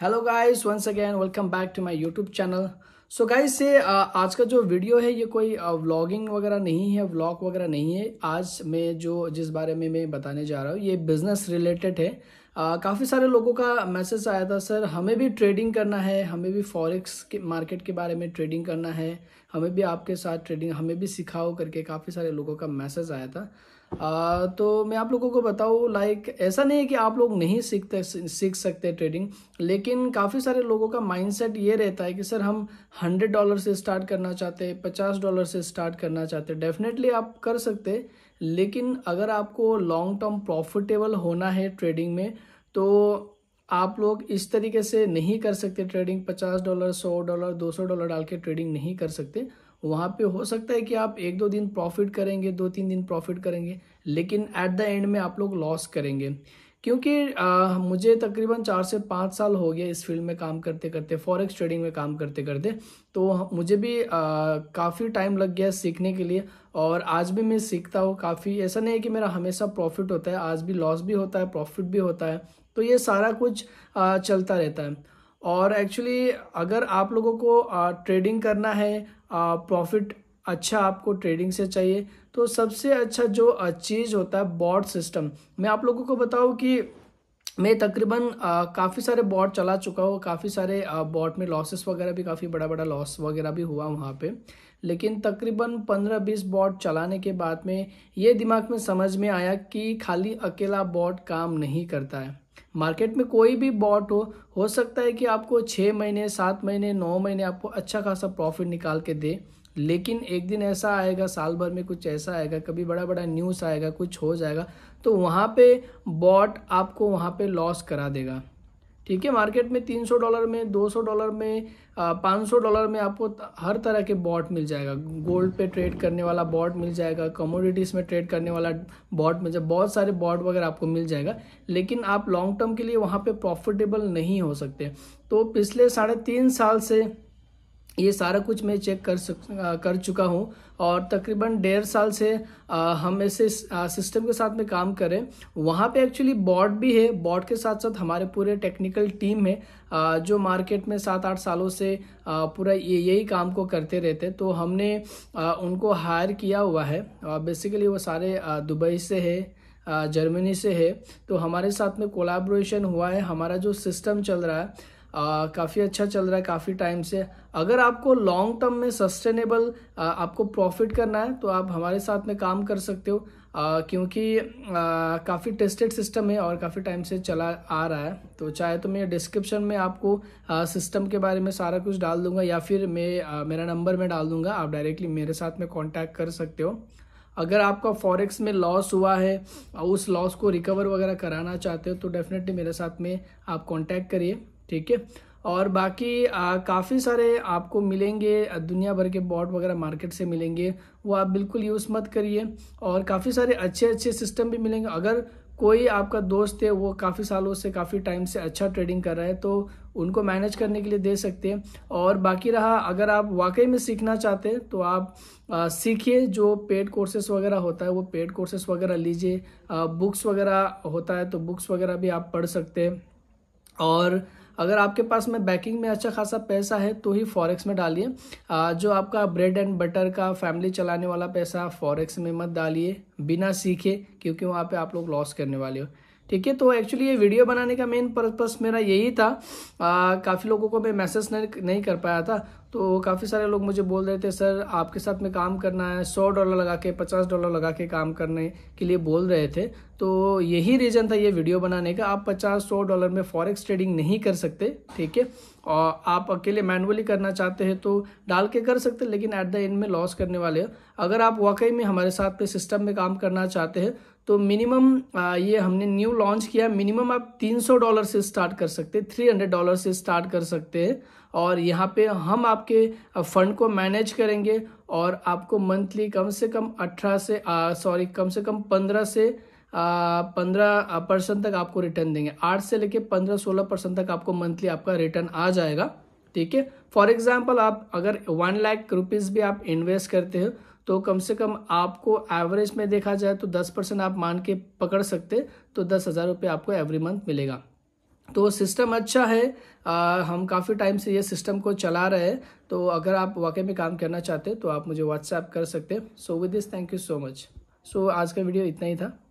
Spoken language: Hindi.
hello guys once again welcome back to my YouTube channel so guys से आज का जो वीडियो है ये कोई व्लॉगिंग uh, वगैरह नहीं है व्लॉग वगैरह नहीं है आज मैं जो जिस बारे में मैं बताने जा रहा हूँ ये बिज़नेस रिलेटेड है uh, काफ़ी सारे लोगों का मैसेज आया था सर हमें भी ट्रेडिंग करना है हमें भी फॉरेक्स के मार्केट के बारे में ट्रेडिंग करना है हमें भी आपके साथ ट्रेडिंग हमें भी सिखाओ करके काफ़ी सारे लोगों का मैसेज आया था आ, तो मैं आप लोगों को बताऊँ लाइक ऐसा नहीं है कि आप लोग नहीं सीखते सीख सकते ट्रेडिंग लेकिन काफ़ी सारे लोगों का माइंडसेट ये रहता है कि सर हम हंड्रेड डॉलर से स्टार्ट करना चाहते हैं पचास डॉलर से स्टार्ट करना चाहते हैं डेफिनेटली आप कर सकते लेकिन अगर आपको लॉन्ग टर्म प्रॉफिटेबल होना है ट्रेडिंग में तो आप लोग इस तरीके से नहीं कर सकते ट्रेडिंग पचास डॉलर सौ डॉलर दो सौ डॉलर डाल के ट्रेडिंग नहीं कर सकते वहाँ पे हो सकता है कि आप एक दो दिन प्रॉफिट करेंगे दो तीन दिन प्रॉफिट करेंगे लेकिन एट द एंड में आप लोग लॉस करेंगे क्योंकि आ, मुझे तकरीबन चार से पाँच साल हो गया इस फील्ड में काम करते करते फॉरेक्स ट्रेडिंग में काम करते करते तो मुझे भी काफ़ी टाइम लग गया सीखने के लिए और आज भी मैं सीखता हूँ काफ़ी ऐसा नहीं है कि मेरा हमेशा प्रॉफिट होता है आज भी लॉस भी होता है प्रॉफिट भी होता है तो ये सारा कुछ आ, चलता रहता है और एक्चुअली अगर आप लोगों को ट्रेडिंग करना है प्रॉफिट अच्छा आपको ट्रेडिंग से चाहिए तो सबसे अच्छा जो चीज़ होता है बॉड सिस्टम मैं आप लोगों को बताऊँ कि मैं तकरीबन काफ़ी सारे बॉट चला चुका हूँ काफ़ी सारे बॉट में लॉसेस वगैरह भी काफ़ी बड़ा बड़ा लॉस वगैरह भी हुआ वहाँ पे लेकिन तकरीबन पंद्रह बीस बॉट चलाने के बाद में ये दिमाग में समझ में आया कि खाली अकेला बॉट काम नहीं करता है मार्केट में कोई भी बॉट हो हो सकता है कि आपको छः महीने सात महीने नौ महीने आपको अच्छा खासा प्रॉफिट निकाल के दे लेकिन एक दिन ऐसा आएगा साल भर में कुछ ऐसा आएगा कभी बड़ा बड़ा न्यूज़ आएगा कुछ हो जाएगा तो वहाँ पे बॉट आपको वहाँ पे लॉस करा देगा ठीक है मार्केट में 300 डॉलर में 200 डॉलर में 500 डॉलर में आपको हर तरह के बॉट मिल जाएगा गोल्ड पे ट्रेड करने वाला बॉट मिल जाएगा कमोडिटीज़ में ट्रेड करने वाला बॉट मिल जाएगा बहुत सारे बॉट वगैरह आपको मिल जाएगा लेकिन आप लॉन्ग टर्म के लिए वहाँ पे प्रॉफिटेबल नहीं हो सकते तो पिछले साढ़े तीन साल से ये सारा कुछ मैं चेक कर सक कर चुका हूँ और तकरीबन डेढ़ साल से आ, हम ऐसे सिस्टम के साथ में काम करें वहाँ पे एक्चुअली बॉट भी है बॉट के साथ साथ हमारे पूरे टेक्निकल टीम है आ, जो मार्केट में सात आठ सालों से आ, पूरा ये यही काम को करते रहते तो हमने आ, उनको हायर किया हुआ है आ, बेसिकली वो सारे दुबई से है जर्मनी से है तो हमारे साथ में कोलाब्रेशन हुआ है हमारा जो सिस्टम चल रहा है काफ़ी अच्छा चल रहा है काफ़ी टाइम से अगर आपको लॉन्ग टर्म में सस्टेनेबल आपको प्रॉफिट करना है तो आप हमारे साथ में काम कर सकते हो आ, क्योंकि काफ़ी टेस्टेड सिस्टम है और काफ़ी टाइम से चला आ रहा है तो चाहे तो मैं डिस्क्रिप्शन में आपको आ, सिस्टम के बारे में सारा कुछ डाल दूंगा या फिर मैं आ, मेरा नंबर में डाल दूंगा आप डायरेक्टली मेरे साथ में कांटेक्ट कर सकते हो अगर आपका फॉरेक्स में लॉस हुआ है और उस लॉस को रिकवर वगैरह कराना चाहते हो तो डेफिनेटली मेरे साथ में आप कॉन्टैक्ट करिए ठीक है और बाकी काफ़ी सारे आपको मिलेंगे दुनिया भर के बॉट वगैरह मार्केट से मिलेंगे वो आप बिल्कुल यूज़ मत करिए और काफ़ी सारे अच्छे अच्छे सिस्टम भी मिलेंगे अगर कोई आपका दोस्त है वो काफ़ी सालों से काफ़ी टाइम से अच्छा ट्रेडिंग कर रहा है तो उनको मैनेज करने के लिए दे सकते हैं और बाकी रहा अगर आप वाकई में सीखना चाहते हैं तो आप सीखिए जो पेड कोर्सेस वगैरह होता है वो पेड कोर्सेस वगैरह लीजिए बुक्स वगैरह होता है तो बुक्स वगैरह भी आप पढ़ सकते हैं और अगर आपके पास में बैकिंग में अच्छा खासा पैसा है तो ही फॉरेक्स में डालिए जो आपका ब्रेड एंड बटर का फैमिली चलाने वाला पैसा फॉरेक्स में मत डालिए बिना सीखे क्योंकि वहाँ पे आप लोग लॉस करने वाले हो ठीक है तो एक्चुअली ये वीडियो बनाने का मेन पर्पस मेरा यही था काफ़ी लोगों को मैं मैसेज नहीं नहीं कर पाया था तो काफ़ी सारे लोग मुझे बोल रहे थे सर आपके साथ में काम करना है सौ डॉलर लगा के पचास डॉलर लगा के काम करने के लिए बोल रहे थे तो यही रीज़न था ये वीडियो बनाने का आप 50-100 डॉलर में फॉरेक्स ट्रेडिंग नहीं कर सकते ठीक है और आप अकेले मैनुअली करना चाहते हैं तो डाल के कर सकते लेकिन एट द एंड में लॉस करने वाले हो अगर आप वाकई में हमारे साथ पे सिस्टम में काम करना चाहते हैं तो मिनिमम ये हमने न्यू लॉन्च किया मिनिमम आप 300 डॉलर से स्टार्ट कर सकते हैं हंड्रेड डॉलर से स्टार्ट कर सकते हैं और यहाँ पे हम आपके फंड को मैनेज करेंगे और आपको मंथली कम से कम अठारह से सॉरी कम से कम पंद्रह से पंद्रह परसेंट तक आपको रिटर्न देंगे आठ से लेके पंद्रह सोलह परसेंट तक आपको मंथली आपका रिटर्न आ जाएगा ठीक है फॉर एग्जाम्पल आप अगर वन लाख रुपीज़ भी आप इन्वेस्ट करते हो तो कम से कम आपको एवरेज में देखा जाए तो दस परसेंट आप मान के पकड़ सकते तो दस हज़ार रुपये आपको एवरी मंथ मिलेगा तो सिस्टम अच्छा है आ, हम काफ़ी टाइम से ये सिस्टम को चला रहे हैं तो अगर आप वाकई में काम करना चाहते तो आप मुझे व्हाट्सएप कर सकते हैं so with this thank you so much so आज का वीडियो इतना ही था